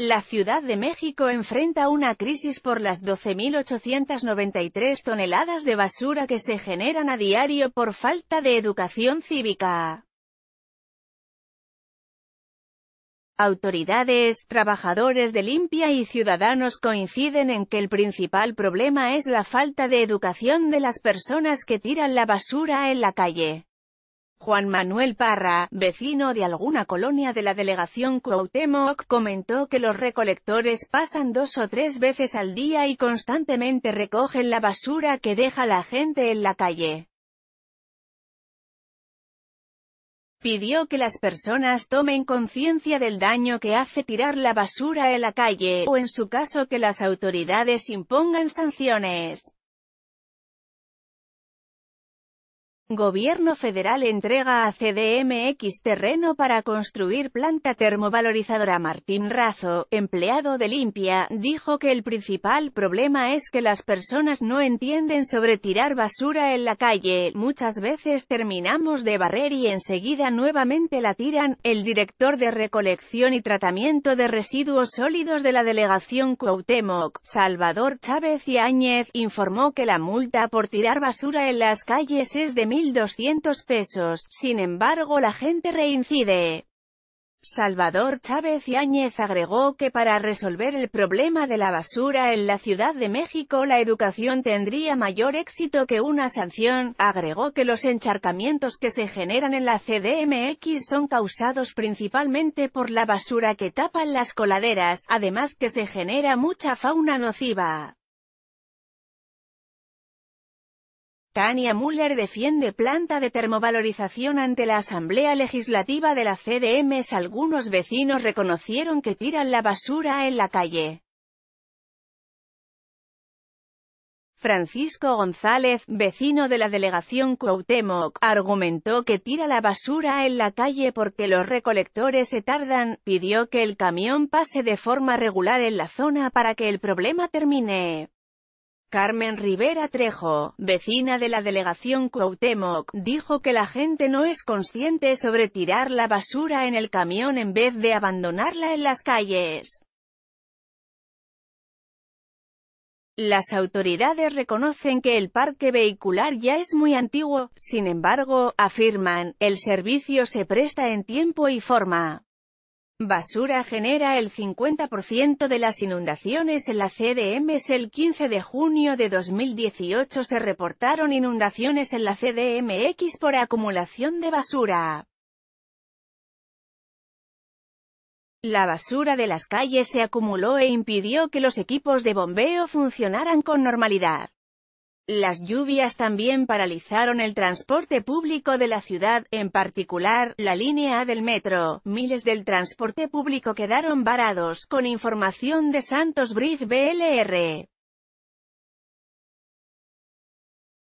La Ciudad de México enfrenta una crisis por las 12.893 toneladas de basura que se generan a diario por falta de educación cívica. Autoridades, trabajadores de limpia y ciudadanos coinciden en que el principal problema es la falta de educación de las personas que tiran la basura en la calle. Juan Manuel Parra, vecino de alguna colonia de la delegación Cuauhtémoc, comentó que los recolectores pasan dos o tres veces al día y constantemente recogen la basura que deja la gente en la calle. pidió que las personas tomen conciencia del daño que hace tirar la basura en la calle, o en su caso que las autoridades impongan sanciones. Gobierno federal entrega a CDMX terreno para construir planta termovalorizadora Martín Razo, empleado de Limpia, dijo que el principal problema es que las personas no entienden sobre tirar basura en la calle, muchas veces terminamos de barrer y enseguida nuevamente la tiran, el director de recolección y tratamiento de residuos sólidos de la delegación Cuauhtémoc, Salvador Chávez y Áñez, informó que la multa por tirar basura en las calles es de 1.200 pesos, sin embargo la gente reincide. Salvador Chávez Yáñez agregó que para resolver el problema de la basura en la Ciudad de México la educación tendría mayor éxito que una sanción, agregó que los encharcamientos que se generan en la CDMX son causados principalmente por la basura que tapan las coladeras, además que se genera mucha fauna nociva. Tania Müller defiende planta de termovalorización ante la Asamblea Legislativa de la CDM. Algunos vecinos reconocieron que tiran la basura en la calle. Francisco González, vecino de la delegación Cuauhtémoc, argumentó que tira la basura en la calle porque los recolectores se tardan, pidió que el camión pase de forma regular en la zona para que el problema termine. Carmen Rivera Trejo, vecina de la delegación Cuauhtémoc, dijo que la gente no es consciente sobre tirar la basura en el camión en vez de abandonarla en las calles. Las autoridades reconocen que el parque vehicular ya es muy antiguo, sin embargo, afirman, el servicio se presta en tiempo y forma. Basura genera el 50% de las inundaciones en la CDMs. El 15 de junio de 2018 se reportaron inundaciones en la CDMX por acumulación de basura. La basura de las calles se acumuló e impidió que los equipos de bombeo funcionaran con normalidad. Las lluvias también paralizaron el transporte público de la ciudad, en particular, la línea A del metro. Miles del transporte público quedaron varados, con información de Santos Briz BLR.